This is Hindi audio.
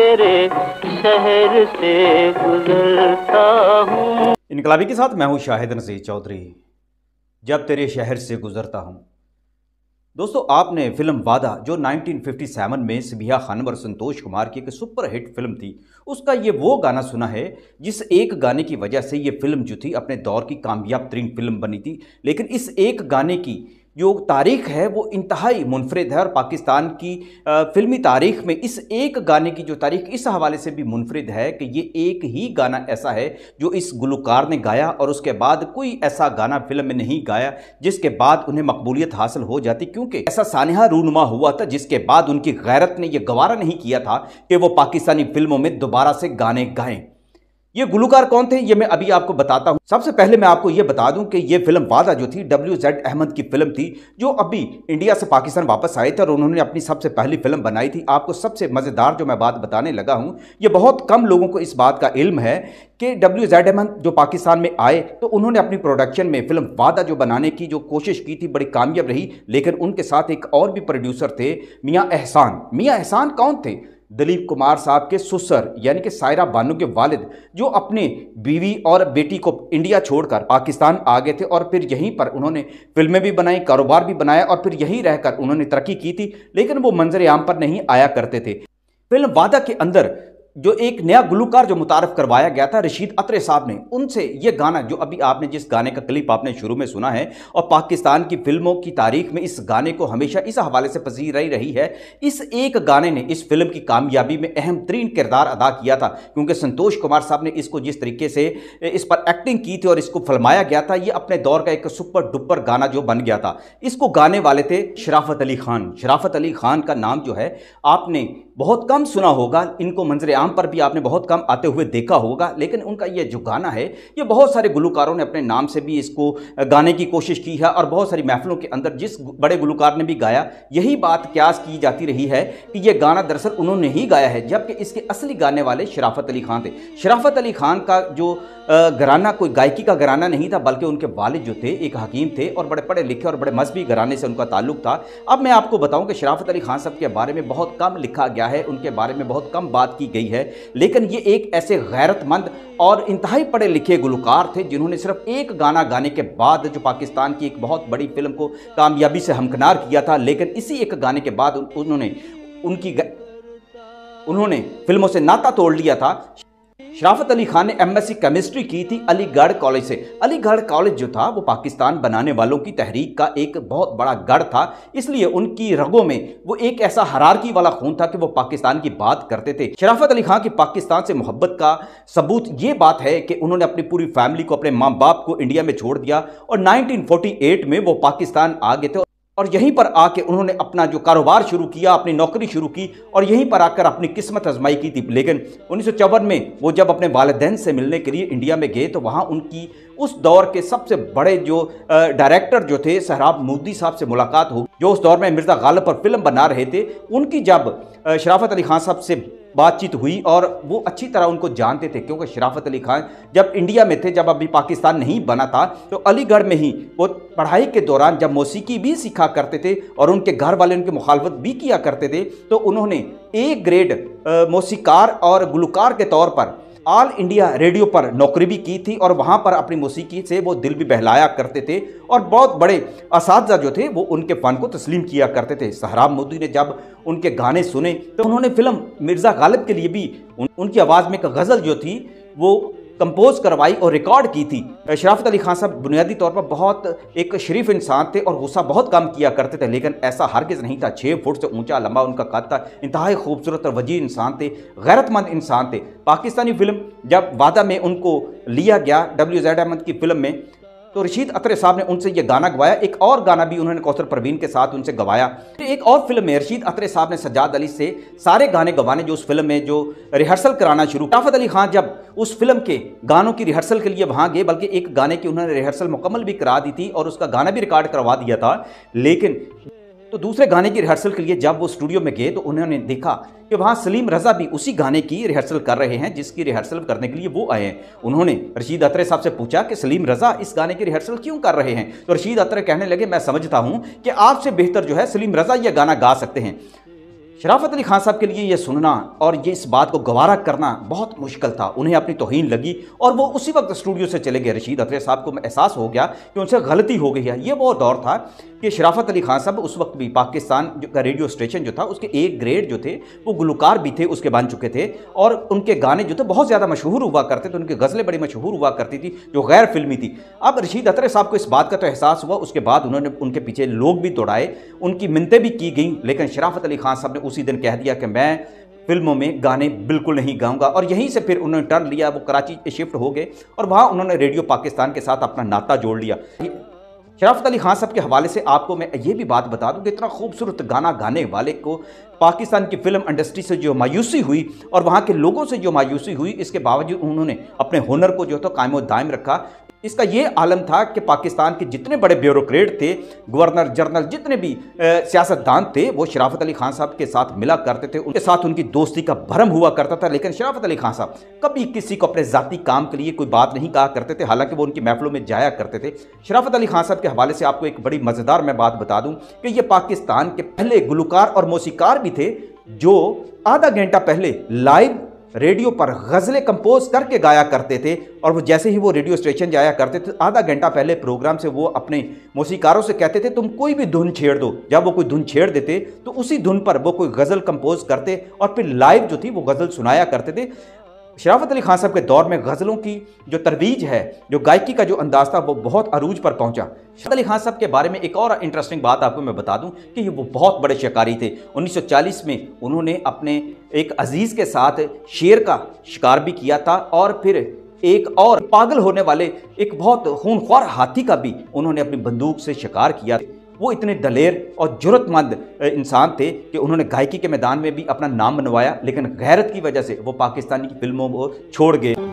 तेरे शहर से गुजरता हूँ इनकलाबी के साथ मैं हूँ शाहिद नजीर चौधरी जब तेरे शहर से गुजरता हूँ दोस्तों आपने फिल्म वादा जो 1957 में सिबिया खानम और संतोष कुमार की एक सुपर हिट फिल्म थी उसका ये वो गाना सुना है जिस एक गाने की वजह से ये फिल्म जो थी अपने दौर की कामयाब तरीन फिल्म बनी थी लेकिन इस एक गाने की जो तारीख है वो इंतहाई मुनफरद है और पाकिस्तान की फिल्मी तारीख में इस एक गाने की जो तारीख इस हवाले से भी मुनफरद है कि ये एक ही गाना ऐसा है जो इस गुलकार ने गाया और उसके बाद कोई ऐसा गाना फिल्म में नहीं गाया जिसके बाद उन्हें मकबूलियत हासिल हो जाती क्योंकि ऐसा सानहा रूनुमा हुआ था जिसके बाद उनकी गैरत ने यह गवारा नहीं किया था कि वो पाकिस्तानी फिल्मों में दोबारा से गाने गाएँ ये गुलकार कौन थे ये मैं अभी आपको बताता हूँ सबसे पहले मैं आपको ये बता दूं कि ये फिल्म वादा जो थी डब्ल्यू जेड अहमद की फिल्म थी जो अभी इंडिया से पाकिस्तान वापस आए थे और उन्होंने अपनी सबसे पहली फिल्म बनाई थी आपको सबसे मज़ेदार जो मैं बात बताने लगा हूँ ये बहुत कम लोगों को इस बात का इल्म है कि डब्ल्यू जेड अहमद जो पाकिस्तान में आए तो उन्होंने अपनी प्रोडक्शन में फिल्म वादा जो बनाने की जो कोशिश की थी बड़ी कामयाब रही लेकिन उनके साथ एक और भी प्रोड्यूसर थे मियाँ एहसान मियाँ एहसान कौन थे दिलीप कुमार साहब के सुसर यानी कि सायरा बानू के वालिद जो अपने बीवी और बेटी को इंडिया छोड़कर पाकिस्तान आ गए थे और फिर यहीं पर उन्होंने फिल्में भी बनाई कारोबार भी बनाया और फिर यहीं रहकर उन्होंने तरक्की की थी लेकिन वो मंजर आम पर नहीं आया करते थे फिल्म वादा के अंदर जो एक नया गुलूकार जो मुतारफ़ करवाया गया था रशीद अतरे साहब ने उनसे यह गाना जो अभी आपने जिस गाने का क्लिप आपने शुरू में सुना है और पाकिस्तान की फिल्मों की तारीख में इस गाने को हमेशा इस हवाले से पसीर रही रही है इस एक गाने ने इस फिल्म की कामयाबी में अहम तरीन किरदार अदा किया था क्योंकि संतोष कुमार साहब ने इसको जिस तरीके से इस पर एक्टिंग की थी और इसको फलमाया गया था यह अपने दौर का एक सुपर डुपर गाना जो बन गया था इसको गाने वाले थे शराफत अली खान शराफत अली खान का नाम जो है आपने बहुत कम सुना होगा इनको मंजर आम पर भी आपने बहुत कम आते हुए देखा होगा लेकिन उनका ये जो गाना है ये बहुत सारे गुलकारों ने अपने नाम से भी इसको गाने की कोशिश की है और बहुत सारी महफिलों के अंदर जिस बड़े गुलकार ने भी गाया यही बात क्यास की जाती रही है कि ये गाना दरअसल उन्होंने ही गाया है जबकि इसके असली गाने वाले शराफत अली खान थे शराफत अली खान का जो घराना कोई गायकी का घराना नहीं था बल्कि उनके वालिद जो थे एक हकीम थे और बड़े पढ़े लिखे और बड़े मजहबी घराने से उनका ताल्लुक था अब मैं आपको बताऊं कि शराफत अली खान साहब के बारे में बहुत कम लिखा गया है उनके बारे में बहुत कम बात की गई है लेकिन ये एक ऐसे गैरतमंद और इंतहाई पढ़े लिखे गुलकार थे जिन्होंने सिर्फ एक गाना गाने के बाद जो पाकिस्तान की एक बहुत बड़ी फिल्म को कामयाबी से हमकनार किया था लेकिन इसी एक गाने के बाद उन्होंने उनकी उन्होंने फिल्मों से नाता तोड़ लिया था शराफत अली खान ने एमएससी केमिस्ट्री की थी अलीगढ़ कॉलेज से अलीगढ़ कॉलेज जो था वो पाकिस्तान बनाने वालों की तहरीक का एक बहुत बड़ा गढ़ था इसलिए उनकी रगों में वो एक ऐसा हरारकी वाला खून था कि वो पाकिस्तान की बात करते थे शराफत अली खान की पाकिस्तान से मोहब्बत का सबूत ये बात है कि उन्होंने अपनी पूरी फैमिली को अपने माँ बाप को इंडिया में छोड़ दिया और नाइनटीन में वो पाकिस्तान आ गए थे और यहीं पर आके उन्होंने अपना जो कारोबार शुरू किया अपनी नौकरी शुरू की और यहीं पर आकर अपनी किस्मत आजमाई की थी लेकिन उन्नीस में वो जब अपने वालदेन से मिलने के लिए इंडिया में गए तो वहाँ उनकी उस दौर के सबसे बड़े जो डायरेक्टर जो थे सहराब मोदी साहब से मुलाकात हो जो उस दौर में मिर्ज़ा गालब पर फिल्म बना रहे थे उनकी जब शराफत अली खान साहब से बातचीत हुई और वो अच्छी तरह उनको जानते थे क्योंकि शराफत अली खान जब इंडिया में थे जब अभी पाकिस्तान नहीं बना था तो अलीगढ़ में ही वो पढ़ाई के दौरान जब मौसीकी भी सीखा करते थे और उनके घर वाले उनकी मुखालफत भी किया करते थे तो उन्होंने ए ग्रेड मौसीकार और गुलकार के तौर पर ऑल इंडिया रेडियो पर नौकरी भी की थी और वहाँ पर अपनी मौसीकी से वो दिल भी बहलाया करते थे और बहुत बड़े इस जो थे वो उनके फ़न को तस्लीम किया करते थे सहराब मोदी ने जब उनके गाने सुने तो उन्होंने फिल्म मिर्ज़ा गालिब के लिए भी उन, उनकी आवाज़ में एक गज़ल जो थी वो कंपोज करवाई और रिकॉर्ड की थी शराफत अली खान साहब बुनियादी तौर पर बहुत एक शरीफ इंसान थे और गुस्सा बहुत कम किया करते थे लेकिन ऐसा हरगज़ नहीं था छः फुट से ऊंचा लंबा उनका कद था इंतहा खूबसूरत और वजी इंसान थे गैरतमंद इंसान थे पाकिस्तानी फिल्म जब वादा में उनको लिया गया डब्ल्यू जैड अहमद की फिल्म में तो रशीद अतरे साहब ने उनसे ये गाना गवाया एक और गाना भी उन्होंने कौसर परवीन के साथ उनसे गवाया तो एक और फिल्म में रशीद अतरे साहब ने सज्जाद अली से सारे गाने गवाने जो उस फिल्म में जो रिहर्सल कराना शुरू काफत अली खान जब उस फिल्म के गानों की रिहर्सल के लिए वहाँ गए बल्कि एक गाने की उन्होंने रिहर्सल मुकम्मल भी करा दी थी और उसका गाना भी रिकॉर्ड करवा दिया था लेकिन तो दूसरे गाने की रिहर्सल के लिए जब वो स्टूडियो में गए तो उन्होंने देखा कि वहाँ सलीम रज़ा भी उसी गाने की रिहर्सल कर रहे हैं जिसकी रिहर्सल करने के लिए वो आए हैं उन्होंने रशीद अतरे साहब से पूछा कि सलीम रज़ा इस गाने की रिहर्सल क्यों कर रहे हैं तो रशीद अतरे कहने लगे मैं समझता हूँ कि आपसे बेहतर जो है सलीम रज़ा यह गाना गा सकते हैं शराफत अली खान साहब के लिए ये सुनना और ये इस बात को गवारा करना बहुत मुश्किल था उन्हें अपनी तोहन लगी और वो उसी वक्त स्टूडियो से चले गए रशीद अतरे साहब को एहसास हो गया कि उनसे गलती हो गई है ये वो दौर था कि शराफत अली खान साहब उस वक्त भी पाकिस्तान का रेडियो स्टेशन जो था उसके एक ग्रेड जो थे वो गुलकार भी थे उसके बन चुके थे और उनके गाने जो थे बहुत ज़्यादा मशहूर हुआ करते थे उनकी गज़लें बड़ी मशहूर हुआ करती थी जो गैर फिल्मी थी अब रशीद अतरे साहब को इस बात का तो एहसास हुआ उसके बाद उन्होंने उनके पीछे लोग भी दौड़ाए उनकी मिनतें भी की गई लेकिन शराफत अली खान साहब ने उसी दिन कह दिया कि मैं फिल्मों में गाने बिल्कुल नहीं गाऊंगा और यहीं से फिर उन्होंने टर्न लिया वो कराची शिफ्ट हो गए और वहाँ उन्होंने रेडियो पाकिस्तान के साथ अपना नाता जोड़ लिया शराफत अली खान साहब के हवाले से आपको मैं ये भी बात बता दूं कि इतना खूबसूरत गाना गाने वाले को पाकिस्तान की फिल्म इंडस्ट्री से जो मायूसी हुई और वहाँ के लोगों से जो मायूसी हुई इसके बावजूद उन्होंने अपने हुनर को जो है तो कायम दायम रखा इसका ये आलम था कि पाकिस्तान के जितने बड़े ब्यूरोक्रेट थे गवर्नर जनरल जितने भी सियासतदान थे वो शराफत अली खान साहब के साथ मिला करते थे उनके साथ उनकी दोस्ती का भरम हुआ करता था लेकिन शराफत अली खान साहब कभी किसी को अपने ज़ाती काम के लिए कोई बात नहीं कहा करते थे हालांकि वो उनकी महफलों में जाया करते थे शराफत अली खान साहब के हवाले से आपको एक बड़ी मज़ेदार मैं बात बता दूँ कि ये पाकिस्तान के पहले गुलकार और मौसीकार भी थे जो आधा घंटा पहले लाइव रेडियो पर गज़लें कंपोज करके गाया करते थे और वो जैसे ही वो रेडियो स्टेशन जाया करते थे आधा घंटा पहले प्रोग्राम से वो अपने मौसीकारों से कहते थे तुम कोई भी धुन छेड़ दो जब वो कोई धुन छेड़ देते तो उसी धुन पर वो कोई गज़ल कंपोज करते और फिर लाइव जो थी वो गज़ल सुनाया करते थे शराफत अली खान साहब के दौर में गज़लों की जो तरवीज है जो गायकी का जो अंदाज़ था वो बहुत अरूज पर पहुंचा शराफत अली खान साहब के बारे में एक और इंटरेस्टिंग बात आपको मैं बता दूं कि वो बहुत बड़े शिकारी थे 1940 में उन्होंने अपने एक अजीज़ के साथ शेर का शिकार भी किया था और फिर एक और पागल होने वाले एक बहुत खूनख्वार हाथी का भी उन्होंने अपनी बंदूक से शिकार किया वो इतने दलेर और ज़रूरतमंद इंसान थे कि उन्होंने गायकी के मैदान में भी अपना नाम बनवाया लेकिन गैरत की वजह से वो पाकिस्तानी की फिल्मों को छोड़ गए